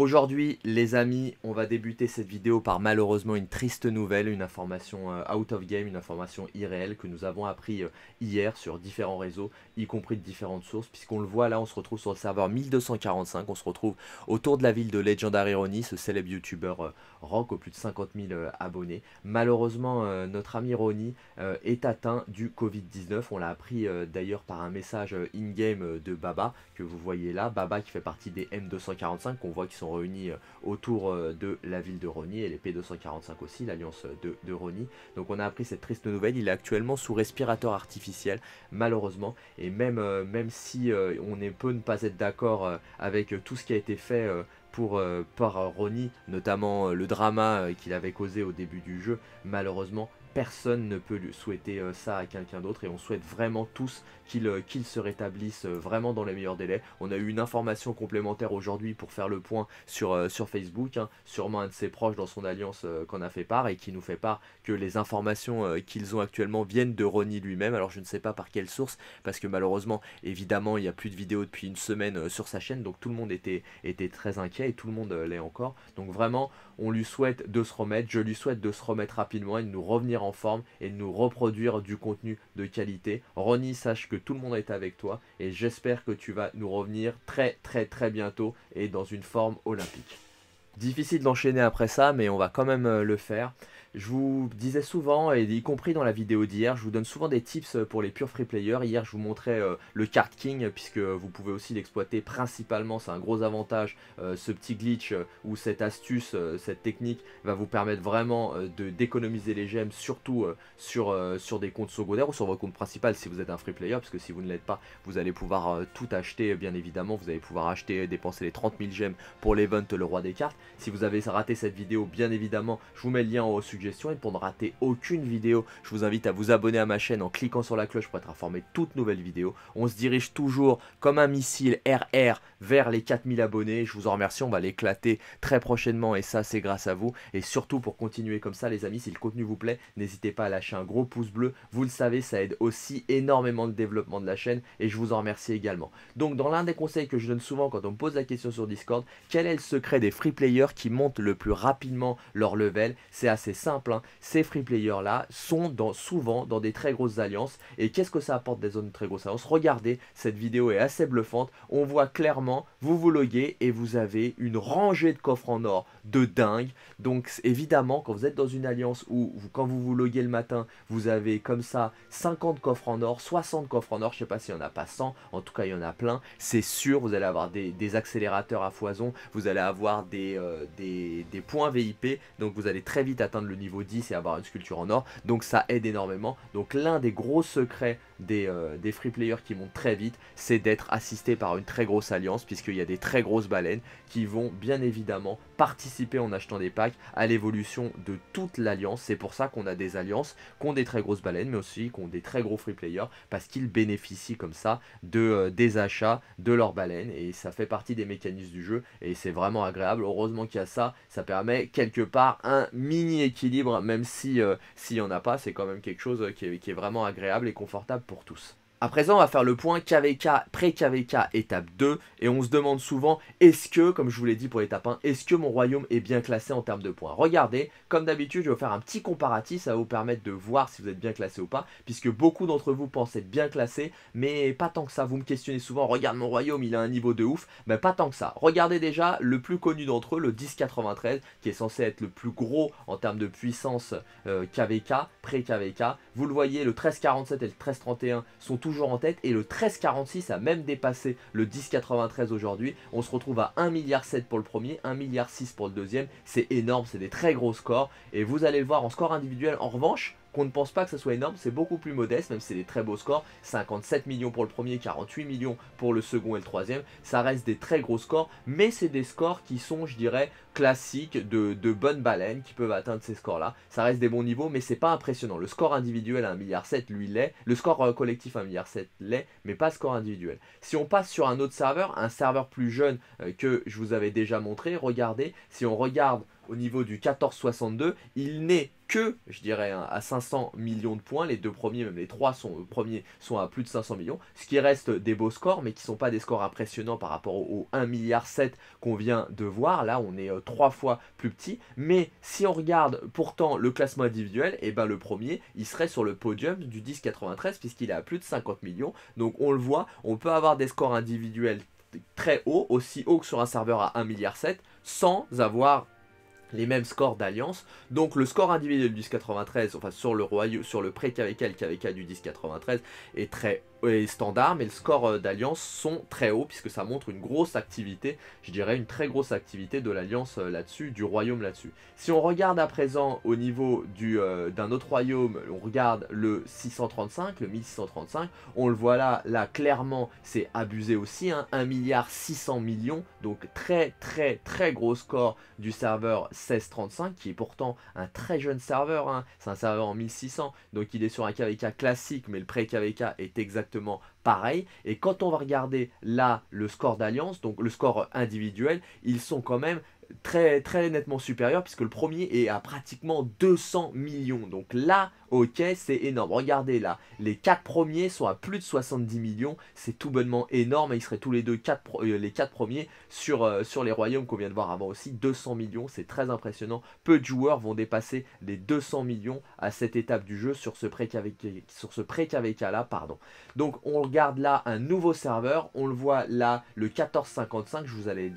Aujourd'hui, les amis, on va débuter cette vidéo par malheureusement une triste nouvelle, une information euh, out of game, une information irréelle que nous avons appris euh, hier sur différents réseaux, y compris de différentes sources, puisqu'on le voit là, on se retrouve sur le serveur 1245, on se retrouve autour de la ville de Legendary Ronnie, ce célèbre youtubeur euh, rock aux plus de 50 000 abonnés. Malheureusement, notre ami Ronnie est atteint du Covid-19, on l'a appris d'ailleurs par un message in-game de Baba, que vous voyez là, Baba qui fait partie des M245, qu'on voit qu'ils sont réunis euh, autour euh, de la ville de Rony et les P245 aussi, l'alliance euh, de, de Rony. Donc on a appris cette triste nouvelle, il est actuellement sous respirateur artificiel, malheureusement, et même, même si on peut ne pas être d'accord avec tout ce qui a été fait pour, par Rony notamment le drama qu'il avait causé au début du jeu. Malheureusement, personne ne peut lui souhaiter euh, ça à quelqu'un d'autre et on souhaite vraiment tous qu'il euh, se rétablisse euh, vraiment dans les meilleurs délais. On a eu une information complémentaire aujourd'hui pour faire le point sur, sur Facebook, hein. sûrement un de ses proches dans son alliance qu'on a fait part et qui nous fait part que les informations qu'ils ont actuellement viennent de Ronnie lui-même. Alors je ne sais pas par quelle source parce que malheureusement évidemment il n'y a plus de vidéos depuis une semaine sur sa chaîne donc tout le monde était, était très inquiet et tout le monde l'est encore. Donc vraiment on lui souhaite de se remettre, je lui souhaite de se remettre rapidement et de nous revenir en forme et de nous reproduire du contenu de qualité. Ronnie, sache que tout le monde est avec toi et j'espère que tu vas nous revenir très très très bientôt et dans une forme olympique. Difficile d'enchaîner après ça, mais on va quand même euh, le faire. Je vous disais souvent, et y compris dans la vidéo d'hier, je vous donne souvent des tips pour les purs free players. Hier, je vous montrais euh, le Card King, puisque vous pouvez aussi l'exploiter principalement, c'est un gros avantage. Euh, ce petit glitch euh, ou cette astuce, cette technique va vous permettre vraiment de d'économiser les gemmes, surtout sur, sur des comptes secondaires ou sur vos comptes principal si vous êtes un free player, parce que si vous ne l'êtes pas, vous allez pouvoir tout acheter, bien évidemment. Vous allez pouvoir acheter, et dépenser les 30 000 gemmes pour l'event Le Roi des Cartes. Si vous avez raté cette vidéo, bien évidemment, je vous mets le lien au sujet et pour ne rater aucune vidéo, je vous invite à vous abonner à ma chaîne en cliquant sur la cloche pour être informé de toutes nouvelles vidéos. On se dirige toujours comme un missile RR vers les 4000 abonnés. Je vous en remercie, on va l'éclater très prochainement et ça c'est grâce à vous. Et surtout pour continuer comme ça les amis, si le contenu vous plaît, n'hésitez pas à lâcher un gros pouce bleu. Vous le savez, ça aide aussi énormément le développement de la chaîne et je vous en remercie également. Donc dans l'un des conseils que je donne souvent quand on me pose la question sur Discord, quel est le secret des free players qui montent le plus rapidement leur level C'est assez simple simple, hein. ces free players là sont dans, souvent dans des très grosses alliances. Et qu'est-ce que ça apporte des zones de très grosses alliances Regardez, cette vidéo est assez bluffante. On voit clairement, vous vous loguez et vous avez une rangée de coffres en or de dingue. Donc évidemment, quand vous êtes dans une alliance où vous, quand vous vous loguez le matin, vous avez comme ça 50 coffres en or, 60 coffres en or, je sais pas s'il n'y en a pas 100, en tout cas il y en a plein, c'est sûr, vous allez avoir des, accélérateurs à foison, vous allez avoir des, euh, des, des points VIP, donc vous allez très vite atteindre le niveau 10 et avoir une sculpture en or. Donc ça aide énormément. Donc l'un des gros secrets des, euh, des, free players qui montent très vite, c'est d'être assisté par une très grosse alliance, puisqu'il y a des très grosses baleines qui vont bien évidemment participer en achetant des packs à l'évolution de toute l'alliance. C'est pour ça qu'on a des alliances qui ont des très grosses baleines, mais aussi qui ont des très gros free players, parce qu'ils bénéficient comme ça de, euh, des achats de leurs baleines, et ça fait partie des mécanismes du jeu, et c'est vraiment agréable. Heureusement qu'il y a ça, ça permet quelque part un mini équilibre même si euh, s'il y en a pas, c'est quand même quelque chose euh, qui est vraiment agréable et confortable pour tous. A présent, on va faire le point KVK, pré-KVK, étape 2, et on se demande souvent, est-ce que, comme je vous l'ai dit pour l'étape 1, est-ce que mon royaume est bien classé en termes de points Regardez, comme d'habitude, je vais faire un petit comparatif, ça va vous permettre de voir si vous êtes bien classé ou pas, puisque beaucoup d'entre vous pensent être bien classé, mais pas tant que ça, vous me questionnez souvent, regarde mon royaume, il a un niveau de ouf, mais pas tant que ça. Regardez déjà le plus connu d'entre eux, le 1093, qui est censé être le plus gros en termes de puissance euh, KVK, pré-KVK. Vous le voyez, le 1347 et le 1331 sont tous en tête et le 13,46 a même dépassé le 10,93 aujourd'hui. On se retrouve à 1,7 milliard 7 pour le premier, 1,6 milliard 6 pour le deuxième. C'est énorme, c'est des très gros scores et vous allez le voir en score individuel. En revanche, on ne pense pas que ça soit énorme, c'est beaucoup plus modeste, même si c'est des très beaux scores, 57 millions pour le premier, 48 millions pour le second et le troisième, ça reste des très gros scores, mais c'est des scores qui sont, je dirais, classiques, de, bonnes baleines qui peuvent atteindre ces scores-là, ça reste des bons niveaux, mais c'est pas impressionnant, le score individuel à 1,7 milliard, lui l'est, le score euh, collectif à 1,7 milliard l'est, mais pas score individuel. Si on passe sur un autre serveur, un serveur plus jeune euh, que je vous avais déjà montré, regardez, si on regarde au niveau du 14,62. Il n'est que, je dirais, hein, à 500 millions de points. Les deux premiers, même les trois sont, euh, premiers, sont à plus de 500 millions. Ce qui reste des beaux scores, mais qui ne sont pas des scores impressionnants par rapport au 1,7 milliard qu'on vient de voir. Là, on est euh, trois fois plus petit. Mais si on regarde pourtant le classement individuel, et eh ben, le premier, il serait sur le podium du 10,93 puisqu'il est à plus de 50 millions. Donc on le voit, on peut avoir des scores individuels très hauts, aussi hauts que sur un serveur à 1,7 milliard, sans avoir les mêmes scores d'alliance. Donc le score individuel du 93 enfin sur le, royaume, sur le pré-KVK et le KVK du 93 est très standard, mais le score euh, d'Alliance sont très hauts, puisque ça montre une grosse activité, je dirais une très grosse activité de l'Alliance euh, là-dessus, du royaume là-dessus. Si on regarde à présent au niveau d'un du, euh, d'un autre royaume, on regarde le 635, le 1635, on le voit là, là clairement c'est abusé aussi, hein, 1 milliard 600 millions, donc très très très gros score du serveur 1635, qui est pourtant un très jeune serveur, hein. c'est un serveur en 1600, donc il est sur un KVK classique, mais le pré-KVK est exactement pareil. Et quand on va regarder là le score d'alliance, donc le score individuel, ils sont quand même très, très nettement supérieurs puisque le premier est à pratiquement 200 millions. Donc là, Ok, c'est énorme. Regardez là, les 4 premiers sont à plus de 70 millions. C'est tout bonnement énorme. Ils seraient tous les deux quatre, euh, les 4 premiers sur, euh, sur les royaumes qu'on vient de voir avant aussi. 200 millions, c'est très impressionnant. Peu de joueurs vont dépasser les 200 millions à cette étape du jeu sur ce pré-KVK là. Pardon. Donc on regarde là un nouveau serveur. On le voit là, le 1455. Je vous l'avais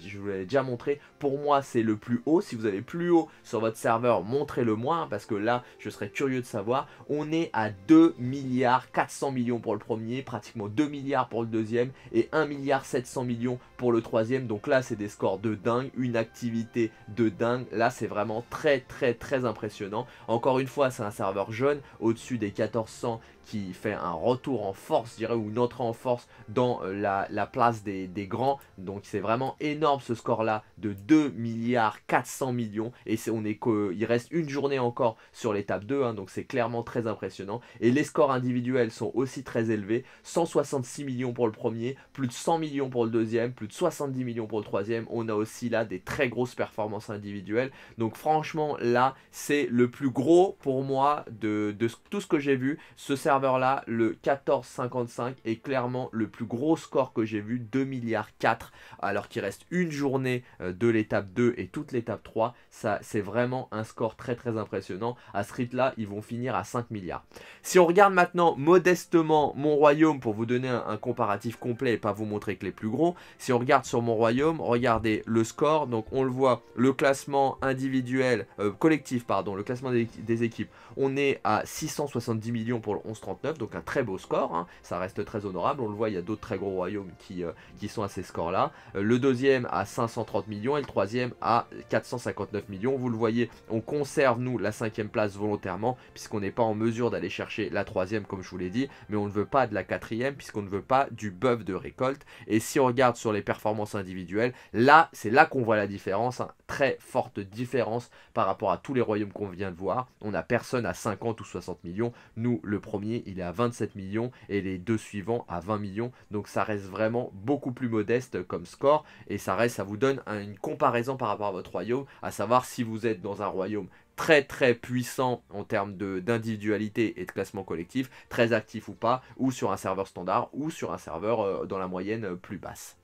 déjà montré. Pour moi, c'est le plus haut. Si vous avez plus haut sur votre serveur, montrez-le moins parce que là, je serais curieux de savoir on est à 2 milliards 400 millions pour le premier, pratiquement 2 milliards pour le deuxième et 1 milliard 700 millions pour le troisième. Donc là, c'est des scores de dingue, une activité de dingue. Là, c'est vraiment très très très impressionnant. Encore une fois, c'est un serveur jeune, au-dessus des 1400 qui fait un retour en force, je dirais, ou une entrée en force dans euh, la, place des, grands. Donc c'est vraiment énorme ce score-là de 2 milliards 400 millions. Et on est il reste une journée encore sur l'étape 2, hein, donc c'est clairement très impressionnant. Et les scores individuels sont aussi très élevés, 166 millions pour le premier, plus de 100 millions pour le deuxième, plus de 70 millions pour le troisième. On a aussi là des très grosses performances individuelles. Donc franchement, là, c'est le plus gros pour moi de, tout ce que j'ai vu. Ce serveur-là, le 14,55 est clairement le plus gros score que j'ai vu, 2 milliards 4, alors qu'il reste une journée euh, de l'étape 2 et toute l'étape 3. Ça, c'est vraiment un score très très impressionnant. À ce rythme-là, ils vont finir à 5 milliards. Si on regarde maintenant modestement mon royaume pour vous donner un, comparatif complet et pas vous montrer que les plus gros, si on regarde sur mon royaume, regardez le score. Donc on le voit, le classement individuel, euh, collectif, pardon, le classement des, des équipes, on est à 670 millions pour le 11 39, donc un très beau score. Hein. Ça reste très honorable. On le voit, il y a d'autres très gros royaumes qui, euh, qui sont à ces scores-là. Euh, le deuxième à 530 millions et le troisième à 459 millions. Vous le voyez, on conserve, nous, la cinquième place volontairement, puisqu'on n'est pas en mesure d'aller chercher la troisième, comme je vous l'ai dit, mais on ne veut pas de la quatrième, puisqu'on ne veut pas du buff de récolte. Et si on regarde sur les performances individuelles, là, c'est là qu'on voit la différence. Hein. Très forte différence par rapport à tous les royaumes qu'on vient de voir. On n'a personne à 50 ou 60 millions. Nous, le premier il est à 27 millions et les deux suivants à 20 millions. Donc ça reste vraiment beaucoup plus modeste comme score et ça reste, ça vous donne une comparaison par rapport à votre royaume, à savoir si vous êtes dans un royaume très très puissant en termes d'individualité et de classement collectif, très actif ou pas, ou sur un serveur standard, ou sur un serveur euh, dans la moyenne euh, plus basse.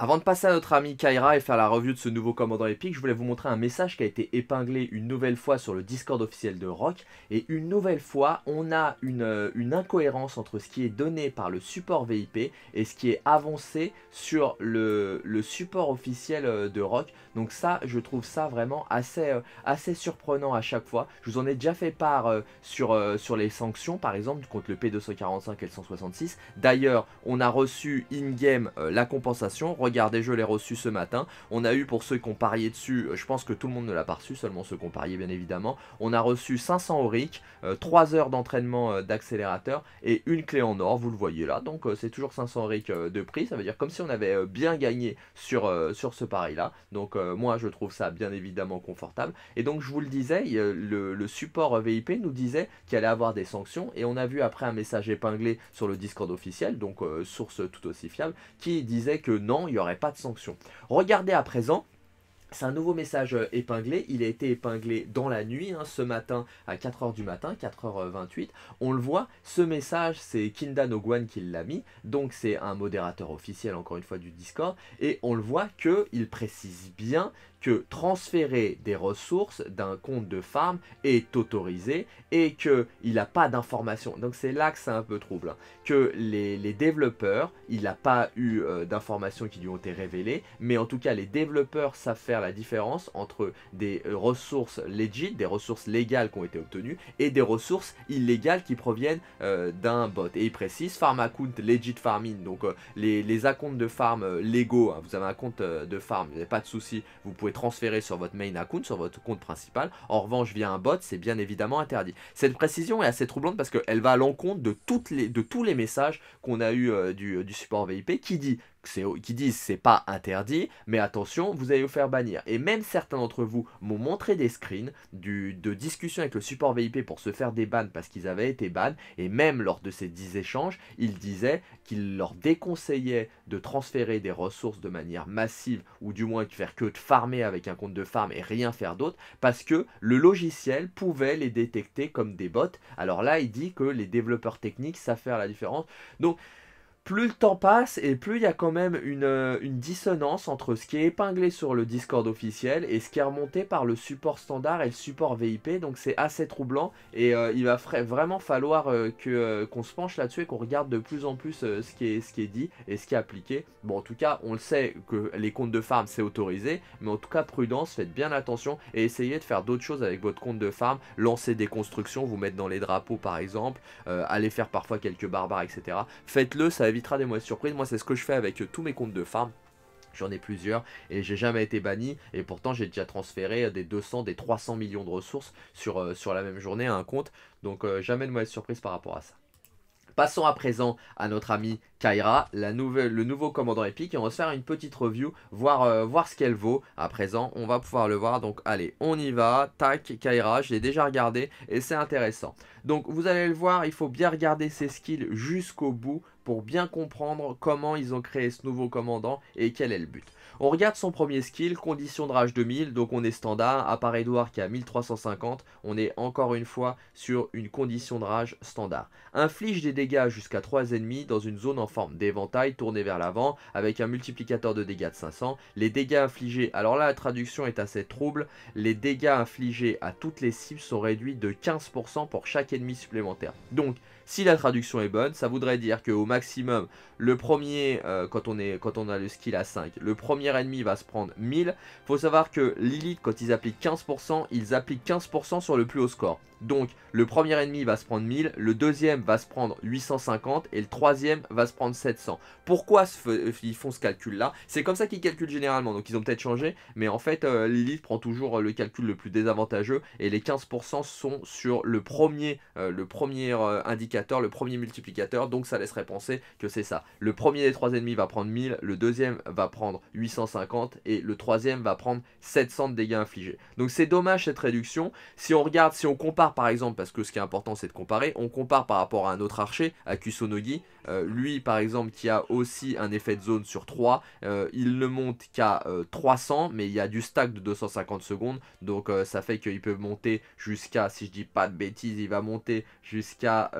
Avant de passer à notre ami Kaira et faire la review de ce nouveau commandant épique, je voulais vous montrer un message qui a été épinglé une nouvelle fois sur le Discord officiel de Rock. Et une nouvelle fois, on a une, euh, une incohérence entre ce qui est donné par le support VIP et ce qui est avancé sur le, le support officiel euh, de Rock. Donc ça, je trouve ça vraiment assez, euh, assez surprenant à chaque fois. Je vous en ai déjà fait part sur, sur les sanctions, par exemple, contre le P245 et le 166. D'ailleurs, on a reçu in-game la compensation regardez, je l'ai reçu ce matin. On a eu pour ceux qui ont parié dessus, euh, je pense que tout le monde ne l'a pas reçu, seulement ceux qui ont parié bien évidemment. On a reçu 500 auric, 3 euh, heures d'entraînement euh, d'accélérateur et une clé en or, vous le voyez là. Donc c'est toujours 500 auric de prix, ça veut dire comme si on avait bien gagné sur, sur ce pari là. Donc moi je trouve ça bien évidemment confortable. Et donc je vous le disais, le, support VIP nous disait qu'il allait avoir des sanctions et on a vu après un message épinglé sur le Discord officiel, donc source tout aussi fiable, qui disait que non, il n'y aurait pas de sanction. Regardez à présent c'est un nouveau message euh, épinglé, il a été épinglé dans la nuit, hein, ce matin à 4h du matin, 4h28. Euh, on le voit, ce message c'est Kinda qui l'a mis, donc c'est un modérateur officiel encore une fois du Discord, et on le voit qu'il précise bien que transférer des ressources d'un compte de farm est autorisé et qu'il n'a pas d'informations. Donc c'est là que c'est un peu trouble. Hein. Que les, développeurs, il n'a pas eu euh, d'informations qui lui ont été révélées, mais en tout cas les développeurs savent faire la différence entre des euh, ressources legit, des ressources légales qui ont été obtenues, et des ressources illégales qui proviennent euh, d'un bot. Et il précise farm account, legit farming, donc les, les accounts de farm légaux, hein. vous avez un compte de farm, vous n'avez pas de souci, vous pouvez transféré transférer sur votre main account, sur votre compte principal. En revanche, via un bot, c'est bien évidemment interdit. Cette précision est assez troublante parce qu'elle va à l'encontre de, toutes les, de tous les messages qu'on a eu euh, du, euh, du support VIP qui dit qui disent c'est pas interdit, mais attention, vous allez vous faire bannir. Et même certains d'entre vous m'ont montré des screens du, de discussion avec le support VIP pour se faire des bannes parce qu'ils avaient été bannés Et même lors de ces 10 échanges, ils disaient qu'ils leur déconseillaient de transférer des ressources de manière massive ou du moins de faire que de farmer avec un compte de farm et rien faire d'autre parce que le logiciel pouvait les détecter comme des bots. Alors là, il dit que les développeurs techniques savent faire la différence. Donc, plus le temps passe et plus il y a quand même euh, une, dissonance entre ce qui est épinglé sur le Discord officiel et ce qui est remonté par le support standard et le support VIP. Donc c'est assez troublant et euh, il va vraiment falloir euh, qu'on se penche là-dessus et qu'on regarde de plus en plus ce, qui est, dit et ce qui est appliqué. Bon, en tout cas, on le sait que les comptes de farm c'est autorisé, mais en tout cas, prudence, faites bien attention et essayez de faire d'autres choses avec votre compte de farm. Lancer des constructions, vous mettre dans les drapeaux par exemple, Allez faire parfois quelques barbares, etc. Faites-le, ça évite des mauvaises surprises. Moi, c'est ce que je fais avec euh, tous mes comptes de farm. J'en ai plusieurs et j'ai jamais été banni et pourtant j'ai déjà transféré euh, des 200, des 300 millions de ressources sur, euh, sur la même journée à un compte. Donc jamais de mauvaise surprise par rapport à ça. Passons à présent à notre ami Kaira, la nouvelle, le nouveau commandant épique, et on va se faire une petite review, voir, voir ce qu'elle vaut. À présent, on va pouvoir le voir, donc allez, on y va, tac, Kaira, je l'ai déjà regardé, et c'est intéressant. Donc vous allez le voir, il faut bien regarder ses skills jusqu'au bout pour bien comprendre comment ils ont créé ce nouveau commandant et quel est le but. On regarde son premier skill, condition de rage 2000, donc on est standard, à part Edouard qui a 1350, on est encore une fois sur une condition de rage standard. Inflige des dégâts jusqu'à 3 ennemis dans une zone en forme d'éventail tournée vers l'avant avec un multiplicateur de dégâts de 500. Les dégâts infligés, alors là la traduction est assez trouble, les dégâts infligés à toutes les cibles sont réduits de 15% pour chaque ennemi supplémentaire. Donc si la traduction est bonne, ça voudrait dire qu'au maximum, le premier, euh, quand, on est, quand on a le skill à 5, le premier ennemi va se prendre 1000. Faut savoir que Lilith, quand ils appliquent 15%, ils appliquent 15% sur le plus haut score. Donc, le premier ennemi va se prendre 1000, le deuxième va se prendre 850 et le troisième va se prendre 700. Pourquoi euh, ils font ce calcul-là C'est comme ça qu'ils calculent généralement, donc ils ont peut-être changé, mais en fait, euh, Lilith prend toujours le calcul le plus désavantageux et les 15% sont sur le premier, le premier indicateur le premier multiplicateur, donc ça laisserait penser que c'est ça. Le premier des trois ennemis va prendre 1000, le deuxième va prendre 850 et le troisième va prendre 700 de dégâts infligés. Donc c'est dommage cette réduction. Si on regarde, si on compare par exemple, parce que ce qui est important c'est de comparer, on compare par rapport à un autre archer, à Kusonogi, euh, lui, par exemple, qui a aussi un effet de zone sur 3, euh, il ne monte qu'à 300, euh, mais il y a du stack de 250 secondes. Donc ça fait qu'il peut monter jusqu'à, si je dis pas de bêtises, il va monter jusqu'à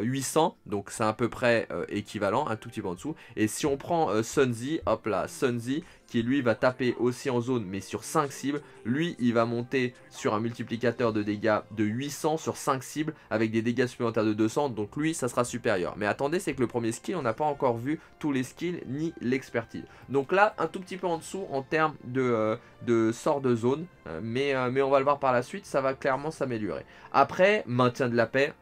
800. Donc c'est à peu près équivalent, un tout petit peu en dessous. Et si on prend Sunzi, hop là, Sunzi, qui lui va taper aussi en zone mais sur 5 cibles. Lui, il va monter sur un multiplicateur de dégâts de 800 sur 5 cibles avec des dégâts supplémentaires de 200, donc lui, ça sera supérieur. Mais attendez, c'est que le premier skill, on n'a pas encore vu tous les skills ni l'expertise. Donc là, un tout petit peu en dessous en termes de, euh, de sort de zone, euh, mais, euh, mais on va le voir par la suite, ça va clairement s'améliorer. Après, maintien de la paix,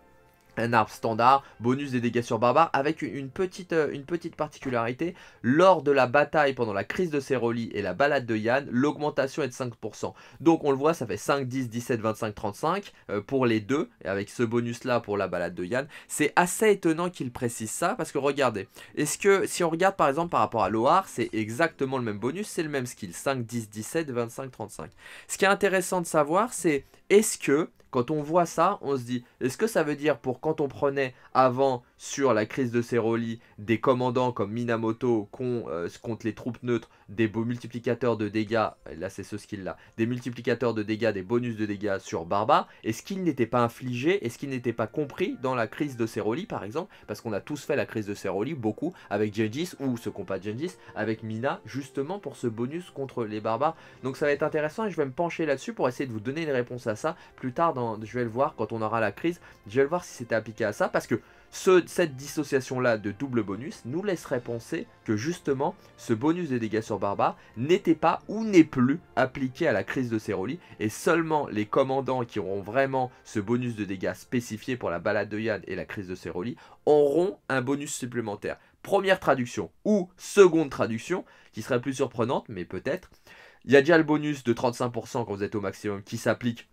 un arbre standard, bonus des dégâts sur barbare, avec une petite, euh, une petite particularité, lors de la bataille pendant la crise de Ceroli et la balade de Yann, l'augmentation est de 5%. Donc on le voit, ça fait 5, 10, 17, 25, 35 pour les deux, et avec ce bonus là pour la balade de Yann. C'est assez étonnant qu'il précise ça, parce que regardez, est-ce que si on regarde par exemple par rapport à Lohar, c'est exactement le même bonus, c'est le même skill, 5, 10, 17, 25, 35. Ce qui est intéressant de savoir, c'est est-ce que quand on voit ça, on se dit, est-ce que ça veut dire pour quand on prenait avant sur la crise de Seroli, des commandants comme Minamoto euh, contre les troupes neutres, des beaux multiplicateurs de dégâts, euh, là c'est ce skill là, des multiplicateurs de dégâts, des bonus de dégâts sur Barba, est-ce qu'il n'était pas infligé, et ce qu'il n'était pas compris dans la crise de Seroli par exemple, parce qu'on a tous fait la crise de Seroli, beaucoup, avec Gengis, ou ce combat de avec Mina, justement pour ce bonus contre les barbares, donc ça va être intéressant et je vais me pencher là-dessus pour essayer de vous donner une réponse à ça, plus tard dans, je vais le voir quand on aura la crise, je vais le voir si c'était appliqué à ça, parce que cette dissociation-là de double bonus nous laisserait penser que justement ce bonus de dégâts sur barbare n'était pas ou n'est plus appliqué à la crise de Céroli et seulement les commandants qui auront vraiment ce bonus de dégâts spécifié pour la balade de Yann et la crise de Céroli auront un bonus supplémentaire. Première traduction ou seconde traduction qui serait plus surprenante mais peut-être. Il y a déjà le bonus de 35% quand vous êtes au maximum qui s'applique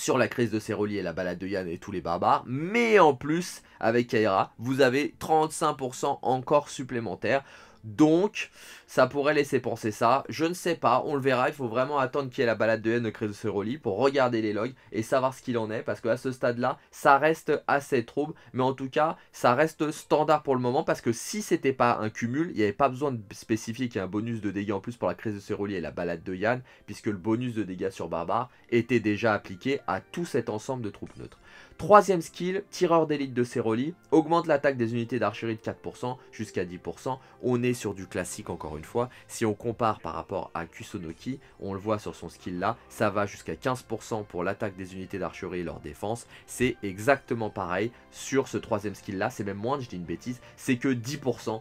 sur la crise de Ceroli et la balade de Yann et tous les barbares. Mais en plus, avec Kaira, vous avez 35% encore supplémentaires. Donc, ça pourrait laisser penser ça. Je ne sais pas, on le verra. Il faut vraiment attendre qu'il y ait la balade de haine de pour regarder les logs et savoir ce qu'il en est. Parce qu'à ce stade-là, ça reste assez trouble. Mais en tout cas, ça reste standard pour le moment. Parce que si c'était pas un cumul, il n'y avait pas besoin de spécifier qu'il y un bonus de dégâts en plus pour la Crise de Credoceroli et la balade de Yann. Puisque le bonus de dégâts sur Barbare était déjà appliqué à tout cet ensemble de troupes neutres. Troisième skill, tireur d'élite de Seroli, augmente l'attaque des unités d'archerie de 4% jusqu'à 10%. On est sur du classique encore une fois. Si on compare par rapport à Kusunoki, on le voit sur son skill là, ça va jusqu'à 15% pour l'attaque des unités d'archerie et leur défense. C'est exactement pareil sur ce troisième skill là, c'est même moins, je dis une bêtise, c'est que 10%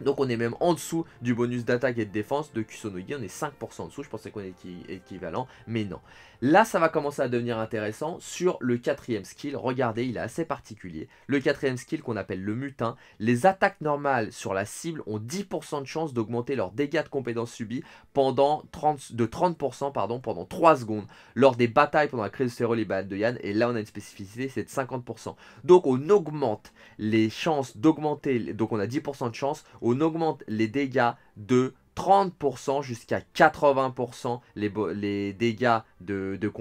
donc on est même en dessous du bonus d'attaque et de défense de Kusonogi, on est 5% en dessous, je pensais qu'on était équivalent, mais non. Là ça va commencer à devenir intéressant sur le quatrième skill, regardez il est assez particulier. Le quatrième skill qu'on appelle le mutin, les attaques normales sur la cible ont 10% de chance d'augmenter leurs dégâts de compétences subis pendant 30, de 30% pardon, pendant 3 secondes lors des batailles pendant la crise de Ferrol et de Yann, et là on a une spécificité c'est de 50%. Donc on augmente les chances d'augmenter, donc on a 10% de chance on augmente les dégâts de 30% jusqu'à 80% les, les, dégâts de, compétence,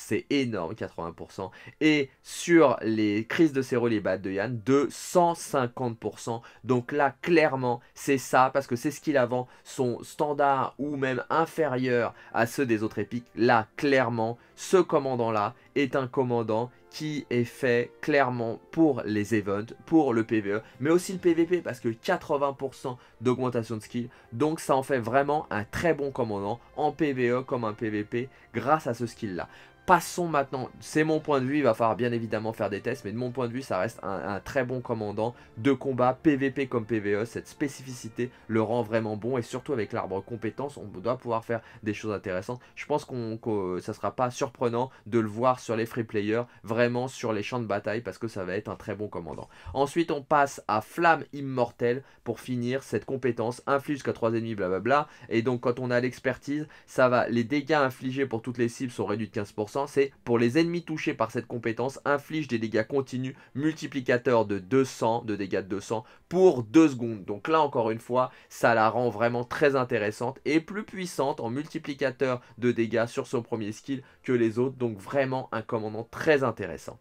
compétences, c'est énorme, 80%. Et sur les crises de ses les de Yann, de 150%. Donc là, clairement, c'est ça, parce que c'est ce qu'il avant, son standard ou même inférieur à ceux des autres épiques. Là, clairement, ce commandant-là est un commandant qui est fait clairement pour les events, pour le PvE, mais aussi le PvP parce que 80% d'augmentation de skill. Donc ça en fait vraiment un très bon commandant en PvE comme un PvP grâce à ce skill là. Passons maintenant, c'est mon point de vue, il va falloir bien évidemment faire des tests, mais de mon point de vue, ça reste un, très bon commandant de combat, PVP comme PVE, cette spécificité le rend vraiment bon, et surtout avec l'arbre compétence, on doit pouvoir faire des choses intéressantes. Je pense que ça ça sera pas surprenant de le voir sur les free players, vraiment sur les champs de bataille, parce que ça va être un très bon commandant. Ensuite, on passe à Flamme Immortelle pour finir cette compétence, inflige jusqu'à 3 ennemis, blablabla, et donc quand on a l'expertise, ça va, les dégâts infligés pour toutes les cibles sont réduits de 15%, c'est pour les ennemis touchés par cette compétence, inflige des dégâts continus multiplicateur de 200, de dégâts de 200 pour 2 secondes. Donc là encore une fois, ça la rend vraiment très intéressante et plus puissante en multiplicateur de dégâts sur son premier skill que les autres. Donc vraiment un commandant très intéressant.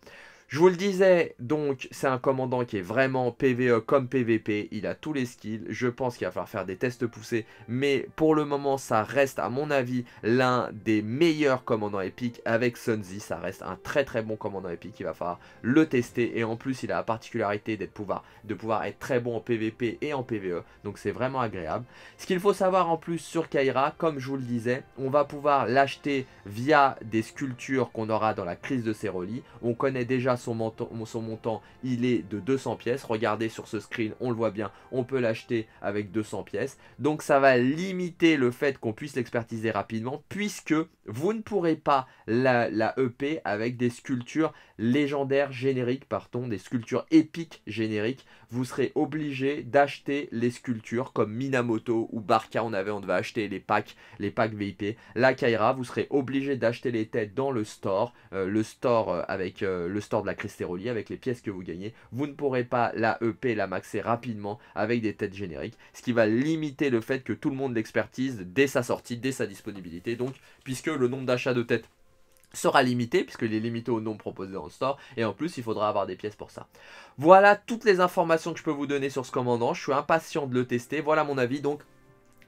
Je vous le disais, donc c'est un commandant qui est vraiment PVE comme PVP, il a tous les skills, je pense qu'il va falloir faire des tests poussés, mais pour le moment ça reste à mon avis l'un des meilleurs commandants épiques avec Sunzi, ça reste un très très bon commandant épique, il va falloir le tester et en plus il a la particularité d'être pouvoir, de pouvoir être très bon en PVP et en PVE, donc c'est vraiment agréable. Ce qu'il faut savoir en plus sur Kaira, comme je vous le disais, on va pouvoir l'acheter via des sculptures qu'on aura dans la crise de Seroli, on connaît déjà son, montant, il est de 200 pièces. Regardez sur ce screen, on le voit bien, on peut l'acheter avec 200 pièces. Donc ça va limiter le fait qu'on puisse l'expertiser rapidement, puisque vous ne pourrez pas la, la EP avec des sculptures légendaires génériques, partons, des sculptures épiques génériques, vous serez obligé d'acheter les sculptures comme Minamoto ou Barca, on avait, on devait acheter les packs, les packs VIP. La Kaira, vous serez obligé d'acheter les têtes dans le store, euh, le store euh, avec euh, le store de la Christérolie avec les pièces que vous gagnez. Vous ne pourrez pas la EP, la maxer rapidement avec des têtes génériques, ce qui va limiter le fait que tout le monde l'expertise dès sa sortie, dès sa disponibilité. Donc, puisque le nombre d'achats de têtes sera limité puisqu'il est limité au nombre proposé dans le store et en plus il faudra avoir des pièces pour ça. Voilà toutes les informations que je peux vous donner sur ce commandant, je suis impatient de le tester, voilà mon avis donc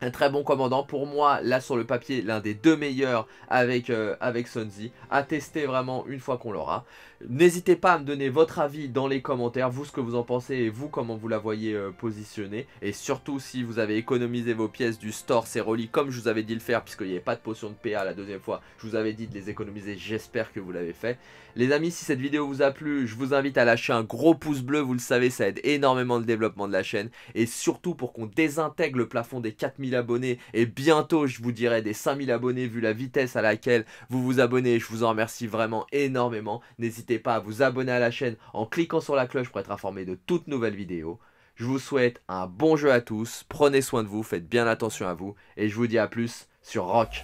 un très bon commandant. Pour moi, là sur le papier, l'un des deux meilleurs avec, euh, avec Sonzi. À tester vraiment une fois qu'on l'aura. N'hésitez pas à me donner votre avis dans les commentaires, vous ce que vous en pensez et vous comment vous la voyez positionner euh, positionnée. Et surtout si vous avez économisé vos pièces du store c'est relis comme je vous avais dit le faire puisqu'il n'y avait pas de potion de PA la deuxième fois. Je vous avais dit de les économiser, j'espère que vous l'avez fait. Les amis, si cette vidéo vous a plu, je vous invite à lâcher un gros pouce bleu, vous le savez, ça aide énormément le développement de la chaîne. Et surtout pour qu'on désintègre le plafond des 4000 abonnés et bientôt je vous dirai des 5000 abonnés vu la vitesse à laquelle vous vous abonnez. Je vous en remercie vraiment énormément. N'hésitez pas à vous abonner à la chaîne en cliquant sur la cloche pour être informé de toutes nouvelles vidéos. Je vous souhaite un bon jeu à tous, prenez soin de vous, faites bien attention à vous et je vous dis à plus sur Rock.